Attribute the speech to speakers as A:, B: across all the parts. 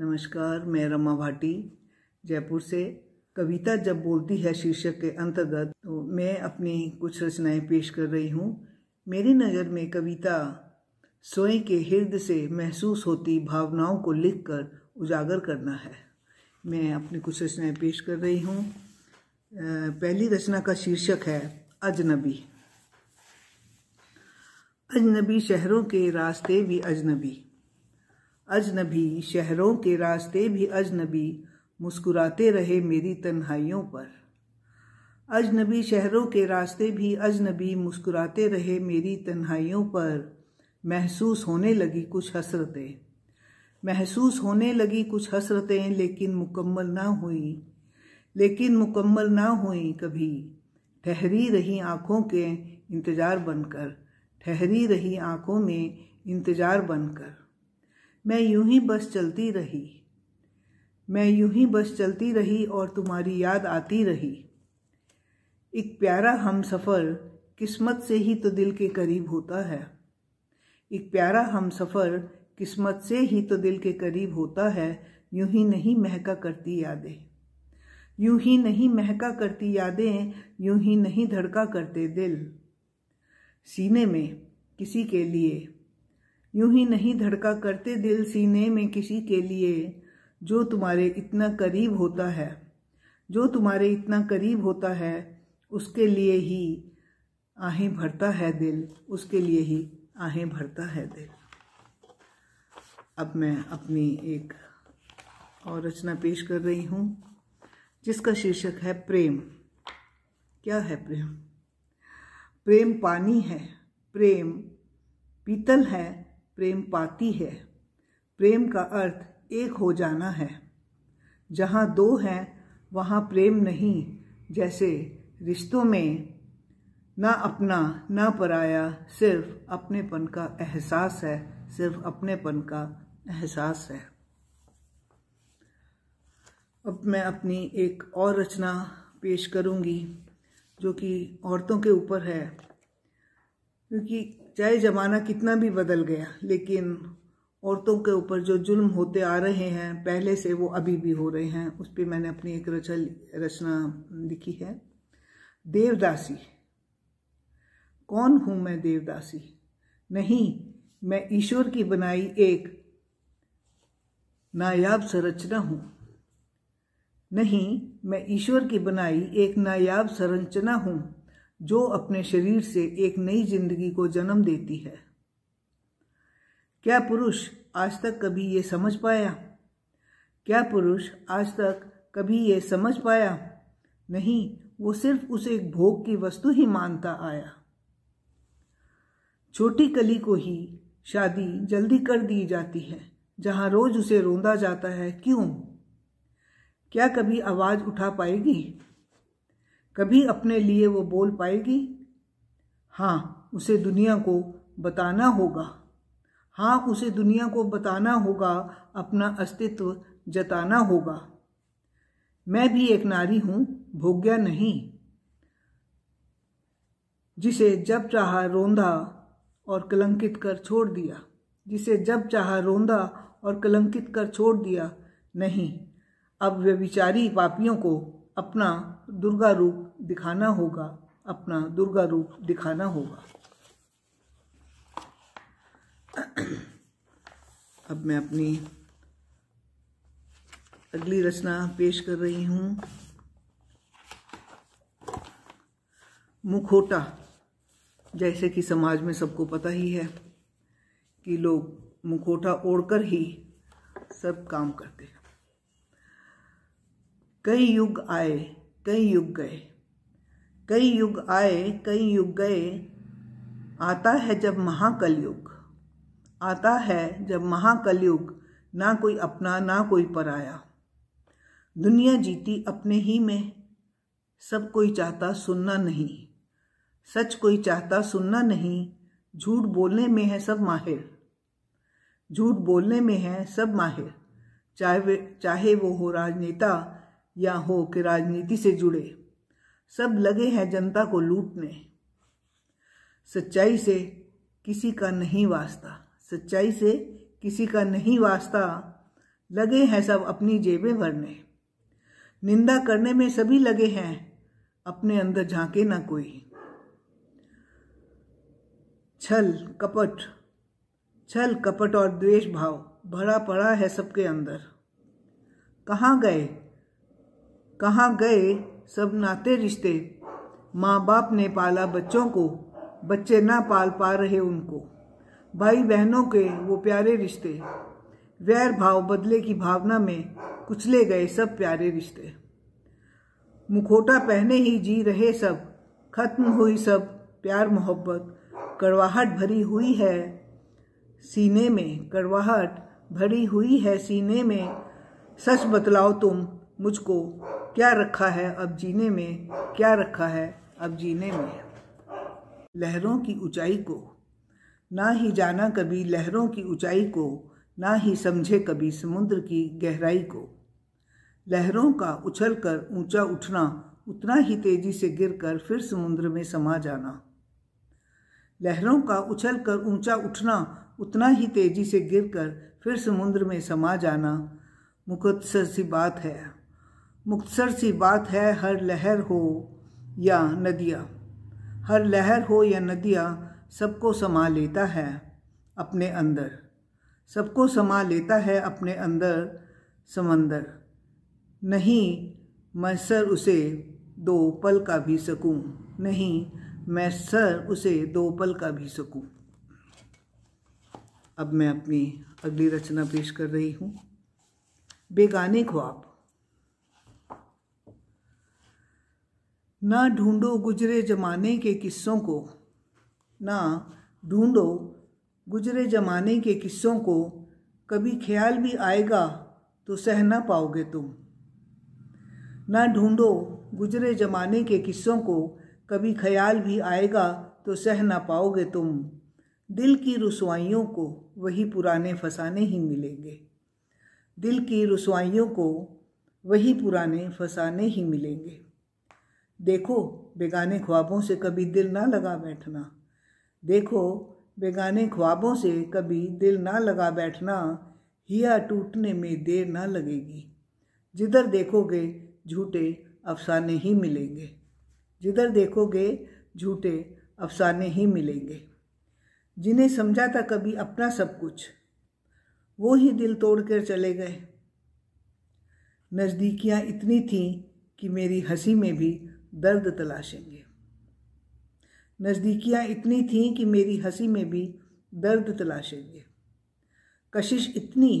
A: नमस्कार मैं रमा भाटी जयपुर से कविता जब बोलती है शीर्षक के अंतर्गत तो मैं अपनी कुछ रचनाएं पेश कर रही हूँ मेरी नज़र में कविता सोए के हृदय से महसूस होती भावनाओं को लिखकर उजागर करना है मैं अपनी कुछ रचनाएं पेश कर रही हूँ पहली रचना का शीर्षक है अजनबी अजनबी शहरों के रास्ते भी अजनबी अजनबी शहरों के रास्ते भी अजनबी मुस्कुराते रहे मेरी तन्हाइयों पर अजनबी शहरों के रास्ते भी अजनबी मुस्कुराते रहे मेरी तन्हाइयों पर महसूस होने लगी कुछ हसरतें महसूस होने लगी कुछ हसरतें लेकिन मुकम्मल ना हुई लेकिन मुकम्मल ना हुई कभी ठहरी रही आँखों के इंतज़ार बनकर ठहरी रही आँखों में इंतज़ार बनकर मैं यूं ही बस चलती रही मैं यूं ही बस चलती रही और तुम्हारी याद आती रही एक प्यारा हम सफ़र किस्मत से ही तो दिल के करीब होता है एक प्यारा हम सफ़र किस्मत से ही तो दिल के करीब होता है यूं ही नहीं महका करती यादें यूं ही नहीं महका करती यादें यूं ही नहीं धड़का करते दिल सीने में किसी के लिए यूं ही नहीं धड़का करते दिल सीने में किसी के लिए जो तुम्हारे इतना करीब होता है जो तुम्हारे इतना करीब होता है उसके लिए ही आहें भरता है दिल उसके लिए ही आहें भरता है दिल अब मैं अपनी एक और रचना पेश कर रही हूँ जिसका शीर्षक है प्रेम क्या है प्रेम प्रेम पानी है प्रेम पीतल है प्रेम पाती है प्रेम का अर्थ एक हो जाना है जहाँ दो हैं वहाँ प्रेम नहीं जैसे रिश्तों में ना अपना ना पराया सिर्फ अपनेपन का एहसास है सिर्फ अपनेपन का एहसास है अब मैं अपनी एक और रचना पेश करूंगी जो कि औरतों के ऊपर है क्योंकि चाहे ज़माना कितना भी बदल गया लेकिन औरतों के ऊपर जो जुल्म होते आ रहे हैं पहले से वो अभी भी हो रहे हैं उस पर मैंने अपनी एक रचल रचना लिखी है देवदासी कौन हूँ मैं देवदासी नहीं मैं ईश्वर की बनाई एक नायाब संरचना हूँ नहीं मैं ईश्वर की बनाई एक नायाब संरचना हूँ जो अपने शरीर से एक नई जिंदगी को जन्म देती है क्या पुरुष आज तक कभी ये समझ पाया क्या पुरुष आज तक कभी ये समझ पाया नहीं वो सिर्फ उसे एक भोग की वस्तु ही मानता आया छोटी कली को ही शादी जल्दी कर दी जाती है जहां रोज उसे रोंदा जाता है क्यों क्या कभी आवाज उठा पाएगी कभी अपने लिए वो बोल पाएगी हाँ उसे दुनिया को बताना होगा हाँ उसे दुनिया को बताना होगा अपना अस्तित्व जताना होगा मैं भी एक नारी हूँ भोग्या नहीं जिसे जब चाह रोंदा और कलंकित कर छोड़ दिया जिसे जब चाह रोंदा और कलंकित कर छोड़ दिया नहीं अब वे विचारी पापियों को अपना दुर्गा रूप दिखाना होगा अपना दुर्गा रूप दिखाना होगा अब मैं अपनी अगली रचना पेश कर रही हूं मुखोटा जैसे कि समाज में सबको पता ही है कि लोग मुखोटा ओढ़कर ही सब काम करते हैं कई युग आए कई युग गए कई युग आए कई युग गए आता है जब महाकलयुग आता है जब महाकलयुग ना कोई अपना ना कोई पराया दुनिया जीती अपने ही में सब कोई चाहता सुनना नहीं सच कोई चाहता सुनना नहीं झूठ बोलने में है सब माहिर झूठ बोलने में है सब माहिर चाहे चाहे वो हो राजनेता या हो कि राजनीति से जुड़े सब लगे हैं जनता को लूटने सच्चाई से किसी का नहीं वास्ता सच्चाई से किसी का नहीं वास्ता लगे हैं सब अपनी जेबें भरने निंदा करने में सभी लगे हैं अपने अंदर झांके ना कोई छल कपट छल कपट और द्वेष भाव भरा पड़ा है सबके अंदर कहाँ गए कहाँ गए सब नाते रिश्ते माँ बाप ने पाला बच्चों को बच्चे ना पाल पा रहे उनको भाई बहनों के वो प्यारे रिश्ते वैर भाव बदले की भावना में कुचले गए सब प्यारे रिश्ते मुखोटा पहने ही जी रहे सब खत्म हुई सब प्यार मोहब्बत कड़वाहट भरी हुई है सीने में कड़वाहट भरी हुई है सीने में सच बतलाओ तुम मुझको क्या रखा है अब जीने में क्या रखा है अब जीने में लहरों की ऊंचाई को ना ही जाना कभी लहरों की ऊंचाई को ना ही समझे कभी समुद्र की गहराई को लहरों का उछल कर ऊँचा उठना उतना ही तेजी से गिरकर फिर समुद्र में समा जाना लहरों का उछल कर ऊँचा उठना उतना ही तेजी से गिरकर फिर समुद्र में समा जाना मुकदसर सी बात है मुख्तर सी बात है हर लहर हो या नदिया हर लहर हो या नदिया सबको समा लेता है अपने अंदर सबको समा लेता है अपने अंदर समंदर नहीं मैसर उसे दो पल का भी सकूं नहीं मैसर उसे दो पल का भी सकूं अब मैं अपनी अगली रचना पेश कर रही हूँ बेगाने ख्वाब ना ढूंढो गुजरे जमाने के किस्सों को ना ढूंढो गुजरे जमाने के किस्सों को कभी ख्याल भी आएगा तो सह ना पाओगे तुम ना ढूंढो गुजरे जमाने के किस्सों को कभी ख्याल भी आएगा तो सह ना पाओगे तुम दिल की रसवाइयों को वही पुराने फसाने ही मिलेंगे दिल की रसवाइयों को वही पुराने फसाने ही मिलेंगे देखो बेगाने ख्वाबों से कभी दिल ना लगा बैठना देखो बेगाने ख्वाबों से कभी दिल ना लगा बैठना हिया टूटने में देर ना लगेगी जिधर देखोगे झूठे अफसाने ही मिलेंगे जिधर देखोगे झूठे अफसाने ही मिलेंगे जिन्हें समझा था कभी अपना सब कुछ वो ही दिल तोड़ कर चले गए नज़दीकियाँ इतनी थीं कि मेरी हंसी में भी दर्द तलाशेंगे नज़दीकियाँ इतनी थीं कि मेरी हंसी में भी दर्द तलाशेंगे कशिश इतनी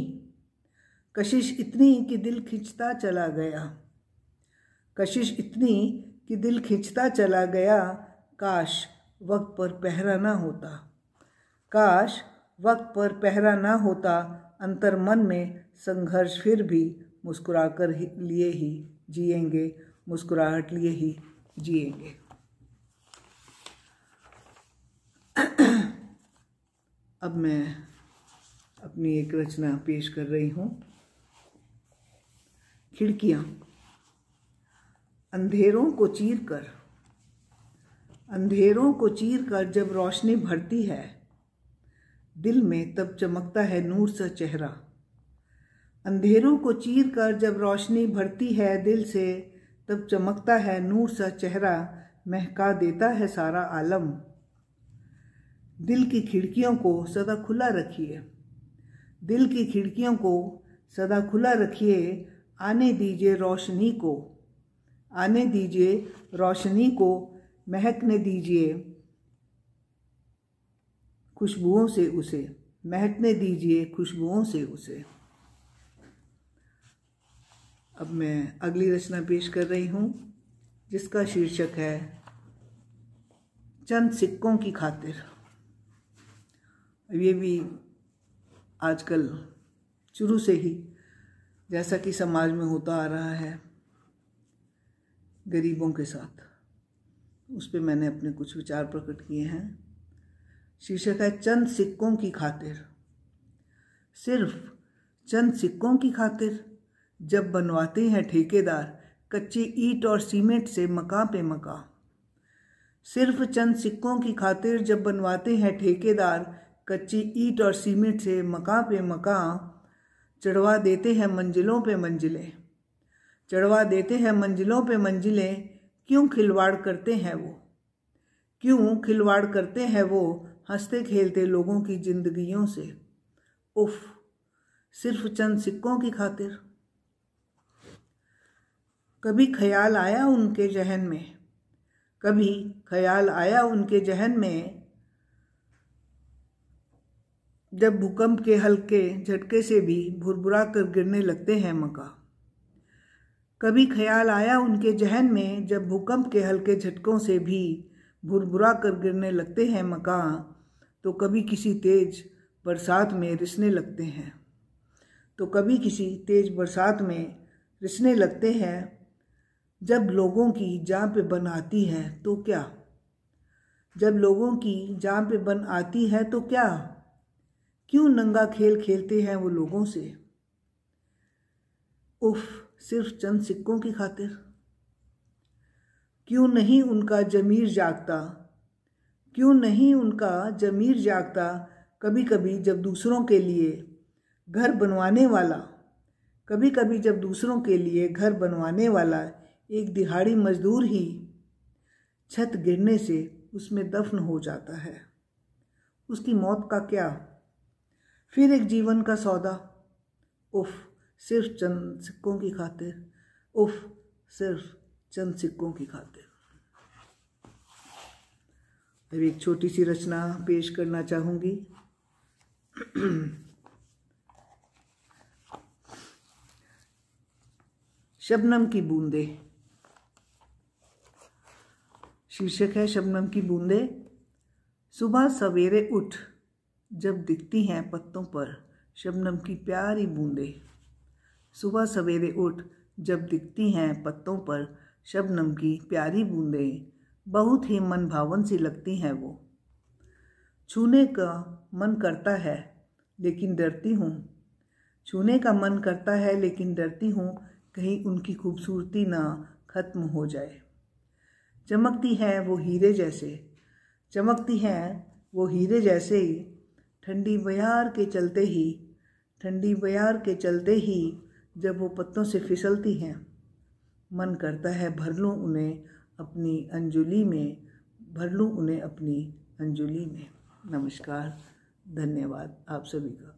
A: कशिश इतनी कि दिल खिंचता चला गया कशिश इतनी कि दिल खिंचता चला गया काश वक्त पर पहरा ना होता काश वक्त पर पहरा ना होता अंतर मन में संघर्ष फिर भी मुस्कुराकर लिए ही जिएंगे मुस्कुराहट लिए ही जिएंगे अब मैं अपनी एक रचना पेश कर रही हूँ खिड़कियाँ अंधेरों को चीर कर अंधेरों को चीर कर जब रोशनी भरती है दिल में तब चमकता है नूर सा चेहरा अंधेरों को चीर कर जब रोशनी भरती है दिल से तब चमकता है नूर सा चेहरा महका देता है सारा आलम दिल की खिड़कियों को सदा खुला रखिए दिल की खिड़कियों को सदा खुला रखिए आने दीजिए रोशनी को आने दीजिए रोशनी को महकने दीजिए खुशबुओं से उसे महकने दीजिए खुशबुओं से उसे अब मैं अगली रचना पेश कर रही हूँ जिसका शीर्षक है चंद सिक्कों की खातिर ये भी आजकल शुरू से ही जैसा कि समाज में होता आ रहा है गरीबों के साथ उस पर मैंने अपने कुछ विचार प्रकट किए हैं शीर्षक है चंद सिक्कों की खातिर सिर्फ चंद सिक्कों की खातिर जब बनवाते हैं ठेकेदार कच्चे ईट और सीमेंट से मका पे मका सिर्फ चंद सिक्कों की खातिर जब बनवाते हैं ठेकेदार कच्ची ईट और सीमेंट से मका पे मका चढ़वा देते हैं मंजिलों पे मंजिलें चढ़वा देते हैं मंजिलों पे मंजिलें क्यों खिलवाड़ करते हैं वो क्यों खिलवाड़ करते हैं वो हंसते खेलते लोगों की जिंदगियों से उफ सिर्फ चंद सिक्कों की खातिर कभी ख्याल आया उनके जहन में कभी ख्याल आया उनके जहन में जब भूकंप के हल्के झटके से भी भुरभुरा कर गिरने लगते हैं मका कभी ख्याल आया उनके जहन में जब भूकंप के हल्के झटकों से भी भुरभुरा कर गिरने लगते हैं मका तो कभी किसी तेज बरसात में रिसने लगते हैं तो कभी किसी तेज बरसात में रिसने लगते हैं जब लोगों की जान पे बन आती है तो क्या जब लोगों की जान पे बन आती है तो क्या क्यों नंगा खेल खेलते हैं वो लोगों से उफ सिर्फ चंद सिक्कों की खातिर क्यों नहीं उनका जमीर जागता क्यों नहीं उनका जमीर जागता कभी कभी जब दूसरों के लिए घर बनवाने वाला कभी कभी जब दूसरों के लिए घर बनवाने वाला एक दिहाड़ी मजदूर ही छत गिरने से उसमें दफन हो जाता है उसकी मौत का क्या फिर एक जीवन का सौदा उफ सिर्फ चंद सिक्कों की खातिर उफ सिर्फ चंद सिक्कों की खातिर अब एक छोटी सी रचना पेश करना चाहूंगी शबनम की बूंदें शीर्षक है शबनम की बूंदे सुबह सवेरे उठ जब दिखती हैं पत्तों पर शबनम की प्यारी बूंदें सुबह सवेरे उठ जब दिखती हैं पत्तों पर शबनम की प्यारी बूंदें बहुत ही मन भावन सी लगती हैं वो छूने का मन करता है लेकिन डरती हूँ छूने का मन करता है लेकिन डरती हूँ कहीं उनकी खूबसूरती ना ख़त्म हो जाए चमकती हैं वो हीरे जैसे चमकती हैं वो हीरे जैसे ही ठंडी बयार के चलते ही ठंडी बयार के चलते ही जब वो पत्तों से फिसलती हैं मन करता है भर लूँ उन्हें अपनी अंजुली में भर लूँ उन्हें अपनी अंजुली में नमस्कार धन्यवाद आप सभी का